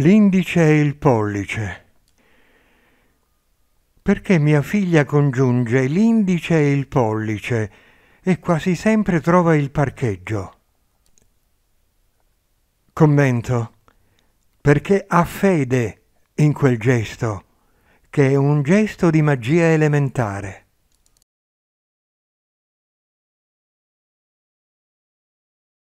L'indice e il pollice. Perché mia figlia congiunge l'indice e il pollice e quasi sempre trova il parcheggio. Commento. Perché ha fede in quel gesto, che è un gesto di magia elementare.